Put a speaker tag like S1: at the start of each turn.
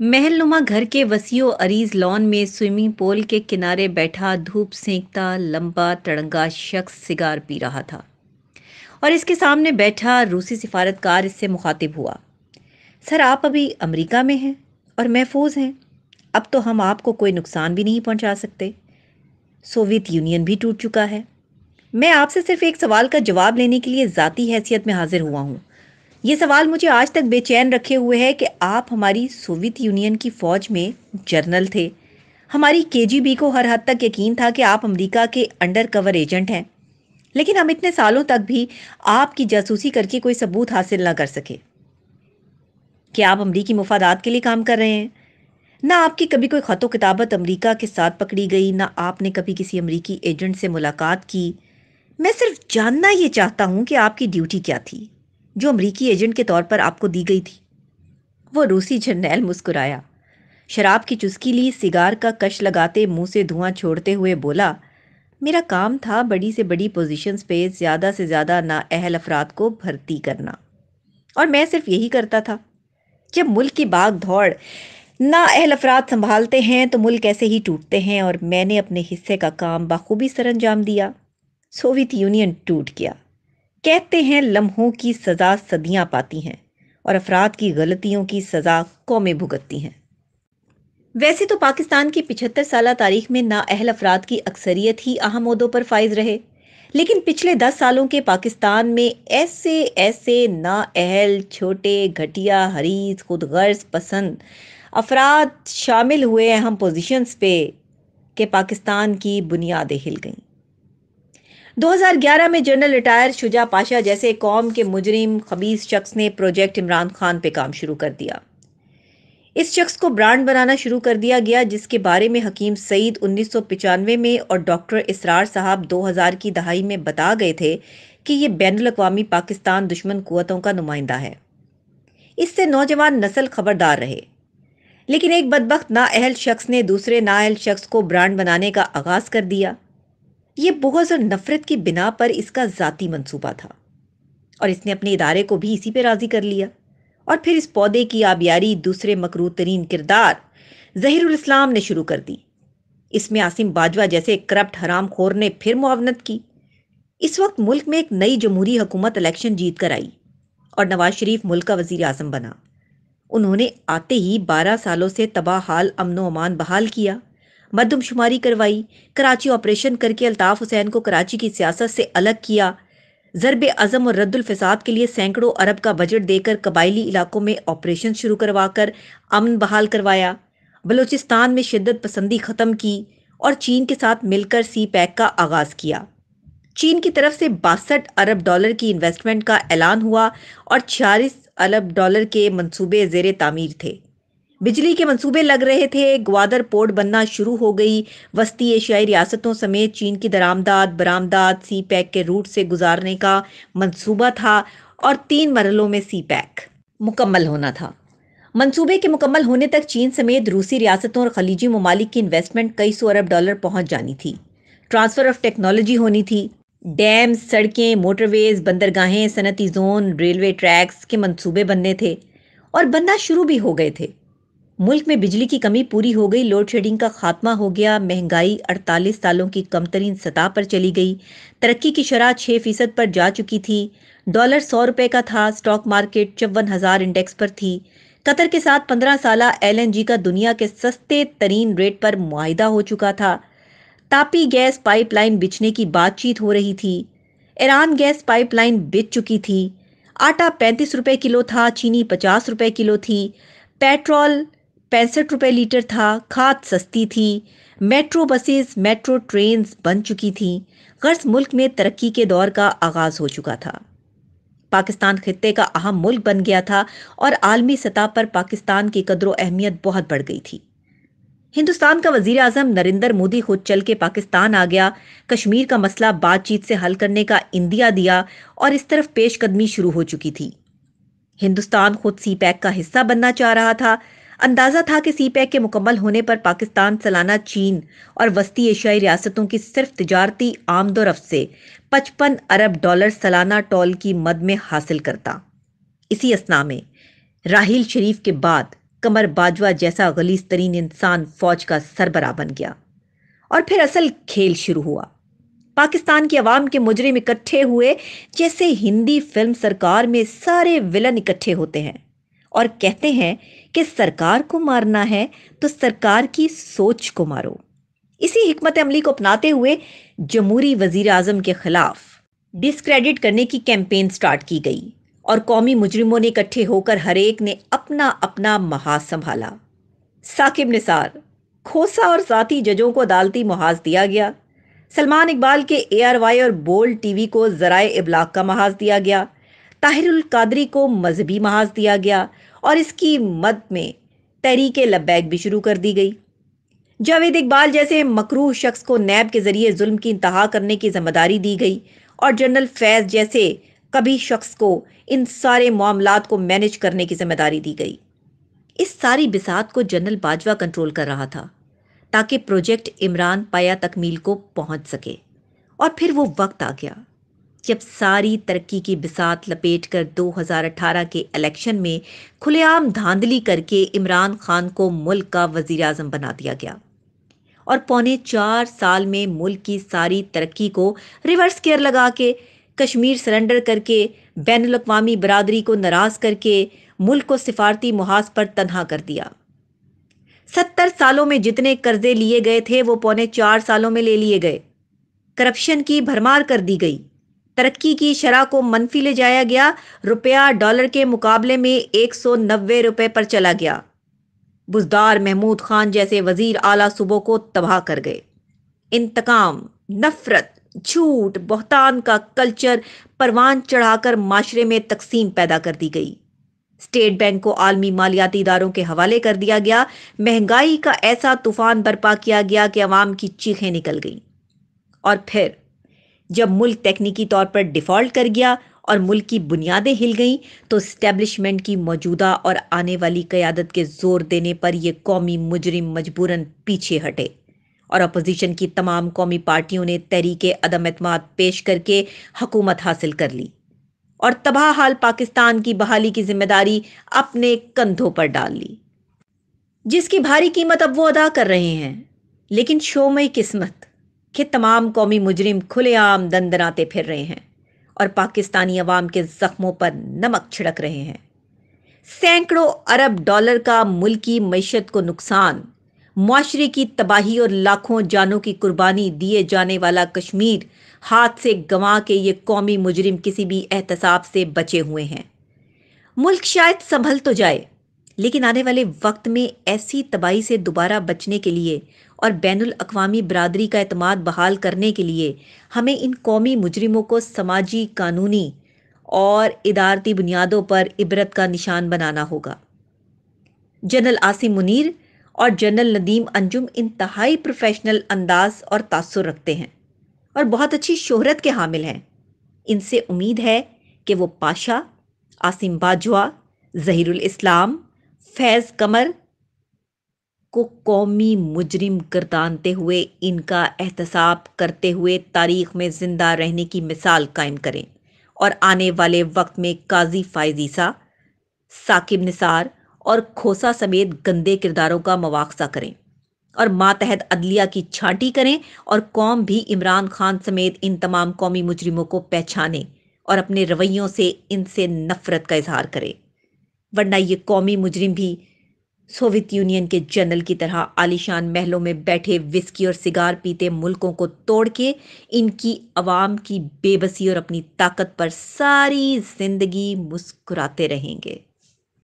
S1: महलनुमा घर के वसीओ अरीज लॉन में स्विमिंग पूल के किनारे बैठा धूप सेंकता लंबा तड़ंगा शख्स सिगार पी रहा था और इसके सामने बैठा रूसी सिफारतकार इससे मुखातिब हुआ सर आप अभी अमेरिका में हैं और महफूज हैं अब तो हम आपको कोई नुकसान भी नहीं पहुंचा सकते सोवियत यूनियन भी टूट चुका है मैं आपसे सिर्फ एक सवाल का जवाब लेने के लिए ज़ाती हैसियत में हाजिर हुआ हूँ ये सवाल मुझे आज तक बेचैन रखे हुए है कि आप हमारी सोवियत यूनियन की फ़ौज में जर्नल थे हमारी के को हर हद तक यकीन था कि आप अमेरिका के अंडर कवर एजेंट हैं लेकिन हम इतने सालों तक भी आपकी जासूसी करके कोई सबूत हासिल ना कर सके कि आप अमरीकी मफादात के लिए काम कर रहे हैं ना आपकी कभी कोई ख़तो किताबत अमरीका के साथ पकड़ी गई ना आपने कभी किसी अमरीकी एजेंट से मुलाकात की मैं सिर्फ जानना ये चाहता हूँ कि आपकी ड्यूटी क्या थी जो अमरीकी एजेंट के तौर पर आपको दी गई थी वो रूसी जर्नैल मुस्कुराया शराब की चुस्की ली सिगार का कश लगाते मुंह से धुआं छोड़ते हुए बोला मेरा काम था बड़ी से बड़ी पोजीशंस पे ज़्यादा से ज़्यादा नाअहल अफराद को भर्ती करना और मैं सिर्फ यही करता था जब मुल्क की बाग दौड़ नाअहल अफराद संभालते हैं तो मुल्क ऐसे ही टूटते हैं और मैंने अपने हिस्से का काम बखूबी सर अंजाम दिया सोवियत यूनियन टूट गया कहते हैं लम्हों की सज़ा सदियां पाती हैं और अफराद की गलतियों की सज़ा कौमें भुगतती हैं वैसे तो पाकिस्तान की पिछहत्तर साल तारीख में नाअहल अफराद की अक्सरियत ही अहम उदों पर फायज रहे लेकिन पिछले दस सालों के पाकिस्तान में ऐसे ऐसे अहल छोटे घटिया हरीज खुदगर्ज पसंद अफराद शामिल हुए अहम पोजीशंस पे के पाकिस्तान की बुनियादें हिल गईं 2011 में जनरल रिटायर शुजा पाशा जैसे कौम के मुजरिम खबीज शख्स ने प्रोजेक्ट इमरान खान पे काम शुरू कर दिया इस शख्स को ब्रांड बनाना शुरू कर दिया गया जिसके बारे में हकीम सईद उन्नीस में और डॉक्टर इसरार साहब 2000 की दहाई में बता गए थे कि ये बैन अवी पाकिस्तान दुश्मन कुतों का नुमाइंदा है इससे नौजवान नस्ल खबरदार रहे लेकिन एक बदबक नाअहल शख्स ने दूसरे नाअहल शख्स को ब्रांड बनाने का आगाज़ कर दिया ये बोगस और नफ़रत की बिना पर इसका ज़ाती मंसूबा था और इसने अपने इदारे को भी इसी पर राज़ी कर लिया और फिर इस पौधे की आबियारी दूसरे मकरू तरीन किरदार इस्लाम ने शुरू कर दी इसमें आसिम बाजवा जैसे करप्ट हराम खोर ने फिर मुआवनत की इस वक्त मुल्क में एक नई जमहूरी हुकूमत इलेक्शन जीत कर आई और नवाज शरीफ मुल्क का वजीर अजम बना उन्होंने आते ही बारह सालों से तबाह हाल अमन अमान बहाल किया मरदमशुमारी करवाई कराची ऑपरेशन करके अल्ताफ़ हुसैन को कराची की सियासत से अलग किया ज़रब अज़म और रद्दुलफसाद के लिए सैकड़ों अरब का बजट देकर कबायली इलाकों में ऑपरेशन शुरू करवा कर अमन बहाल करवाया बलूचिस्तान में शिदत पसंदी ख़त्म की और चीन के साथ मिलकर सी पैक का आगाज़ किया चीन की तरफ से बासठ अरब डॉलर की इन्वेस्टमेंट का ऐलान हुआ और छियालीस अरब डॉलर के मनसूबे जेर तामीर थे बिजली के मंसूबे लग रहे थे ग्वादर पोर्ट बनना शुरू हो गई वस्ती एशियाई रियासतों समेत चीन की दरामदाद बरामदाद सी पैक के रूट से गुजारने का मंसूबा था और तीन मरलों में सी पैक मुकम्मल होना था मंसूबे के मुकम्मल होने तक चीन समेत रूसी रियासतों और खलीजी ममालिक की इन्वेस्टमेंट कई सौ अरब डॉलर पहुंच जानी थी ट्रांसफ़र ऑफ टेक्नोलॉजी होनी थी डैम सड़कें मोटरवेज बंदरगाहें सनती जोन रेलवे ट्रैक्स के मंसूबे बनने थे और बनना शुरू भी हो गए थे मुल्क में बिजली की कमी पूरी हो गई लोड शेडिंग का खात्मा हो गया महंगाई 48 सालों की कमतरीन सतह पर चली गई तरक्की की शराह छः फीसद पर जा चुकी थी डॉलर सौ रुपये का था स्टॉक मार्केट चौवन हज़ार इंडेक्स पर थी कतर के साथ पंद्रह साल जी का दुनिया के सस्ते तरीन रेट पर माहदा हो चुका था तापी गैस पाइपलाइन बिछने की बातचीत हो रही थी ईरान गैस पाइपलाइन बिछ चुकी थी आटा पैंतीस रुपये किलो था चीनी पचास रुपये किलो थी पेट्रोल पैंसठ रुपये लीटर था खाद सस्ती थी मेट्रो बसेस मेट्रो ट्रेन बन चुकी थीं गर्ज मुल्क में तरक्की के दौर का आगाज़ हो चुका था पाकिस्तान खत्े का अहम मुल्क बन गया था और आलमी सतह पर पाकिस्तान की कदर अहमियत बहुत बढ़ गई थी हिंदुस्तान का वजीर अजम नरेंद्र मोदी खुद चल के पाकिस्तान आ गया कश्मीर का मसला बातचीत से हल करने का इंदिया दिया और इस तरफ पेशकदमी शुरू हो चुकी थी हिंदुस्तान खुद सी पैक का हिस्सा बनना चाह रहा था अंदाज़ा था कि सी पैक के मुकम्मल होने पर पाकिस्तान सालाना चीन और वस्ती एशियाई रियासतों की सिर्फ तजारती आमदोरफ से पचपन अरब डॉलर सालाना टोल की मद में हासिल करता इसी असना में राहल शरीफ के बाद कमर बाजवा जैसा गलीस तरीन इंसान फौज का सरबरा बन गया और फिर असल खेल शुरू हुआ पाकिस्तान की आवाम के मुजरिम इकट्ठे हुए जैसे हिंदी फिल्म सरकार में सारे विलन इकट्ठे होते हैं और कहते हैं कि सरकार को मारना है तो सरकार की सोच को मारो इसी हमत अमली को अपनाते हुए जमहूरी वजीर अजम के खिलाफ डिसक्रेडिट करने की कैंपेन स्टार्ट की गई और कौमी मुजरिमों ने इकट्ठे होकर हर एक ने अपना अपना महाज संभाला साकिब निसार खोसा और साथी जजों को अदालती महाज दिया गया सलमान इकबाल के ए आर वाई और बोल्ड टीवी को जराए इबलाक का महाज दिया गया ताहिरुल कादरी को मजहबी महाज दिया गया और इसकी मद में तहरीक लब्बैक भी शुरू कर दी गई जावेद इकबाल जैसे मकरूह शख्स को नैब के जरिए जुल्म की इंतहा करने की जिम्मेदारी दी गई और जनरल फैज जैसे कभी शख्स को इन सारे मामला को मैनेज करने की जिम्मेदारी दी गई इस सारी बिसात को जनरल बाजवा कंट्रोल कर रहा था ताकि प्रोजेक्ट इमरान पाया तकमील को पहुंच सके और फिर वो वक्त आ गया जब सारी तरक्की की बिसात लपेट कर 2018 के इलेक्शन में खुलेआम धांधली करके इमरान खान को मुल्क का वजीर अजम बना दिया गया और पौने चार साल में मुल्क की सारी तरक्की को रिवर्स केयर लगा के कश्मीर सरेंडर करके बैन अवी बरदरी को नाराज करके मुल्क को सिफारती मुहाज पर तनहा कर दिया सत्तर सालों में जितने कर्जे लिए गए थे वो पौने चार सालों में ले लिए गए करप्शन की भरमार कर दी गई तरक्की की शरह को मनफी ले जाया गया रुपया डॉलर के मुकाबले में एक सौ नब्बे रुपये पर चला गया बुजदार महमूद खान जैसे वजीर आला सुबह को तबाह कर गए इंतकाम नफरत झूठ बहतान का कल्चर परवान चढ़ाकर माशरे में तकसीम पैदा कर दी गई स्टेट बैंक को आलमी मालियाती इदारों के हवाले कर दिया गया महंगाई का ऐसा तूफान बर्पा किया गया कि आवाम की चीखें निकल गईं और फिर जब मुल्क तकनीकी तौर पर डिफ़ॉल्ट कर गया और मुल्क की बुनियादें हिल गईं तो इस्टेबलिशमेंट की मौजूदा और आने वाली क़्यादत के ज़ोर देने पर यह कौमी मुजरिम मजबूरन पीछे हटे और अपोजिशन की तमाम कौमी पार्टियों ने तहरीक अदम अतमाद पेश करके हकूमत हासिल कर ली और तबाह हाल पाकिस्तान की बहाली की जिम्मेदारी अपने कंधों पर डाल ली जिसकी भारी कीमत अब वो अदा कर रहे हैं लेकिन में किस्मत कि तमाम कौमी मुजरिम खुलेआम दंदनाते फिर रहे हैं और पाकिस्तानी अवाम के ज़ख्मों पर नमक छिड़क रहे हैं सैकड़ों अरब डॉलर का मुल्की मीशत को नुकसान माशरे की तबाही और लाखों जानों की कुर्बानी दिए जाने वाला कश्मीर हाथ से गंवा के ये कौमी मुजरिम किसी भी एहतसाब से बचे हुए हैं मुल्क शायद संभल तो जाए लेकिन आने वाले वक्त में ऐसी तबाही से दोबारा बचने के लिए और बैन अवी बरदरी का अतमाद बहाल करने के लिए हमें इन कौमी मुजरमों को समाजी कानूनी और इदारती बुनियादों पर इबरत का निशान बनाना होगा जनरल आसिम मुनीर और जनरल नदीम अंजुम इंतहाई प्रोफेशनल अंदाज और तासर रखते हैं और बहुत अच्छी शोहरत के हामिल हैं इनसे उम्मीद है कि वो पाशा आसिम बाजवा जहीरुल इस्लाम फैज़ कमर को कौमी मुजरिम गर्दानते हुए इनका एहतसाब करते हुए तारीख में ज़िंदा रहने की मिसाल कायम करें और आने वाले वक्त में काजी फायजीसा साकिब निसार और खोसा समेत गंदे किरदारों का मवाक्सा करें और मातहत अदलिया की छांटी करें और कौम भी इमरान खान समेत इन तमाम कौमी मुजरिमों को पहचाने और अपने रवैयों से इनसे नफरत का इजहार करें वरना ये कौमी मुजरिम भी सोवियत यूनियन के जनरल की तरह आलिशान महलों में बैठे विस्की और सिगार पीते मुल्कों को तोड़ के इनकी आवाम की बेबसी और अपनी ताकत पर सारी जिंदगी मुस्कुराते रहेंगे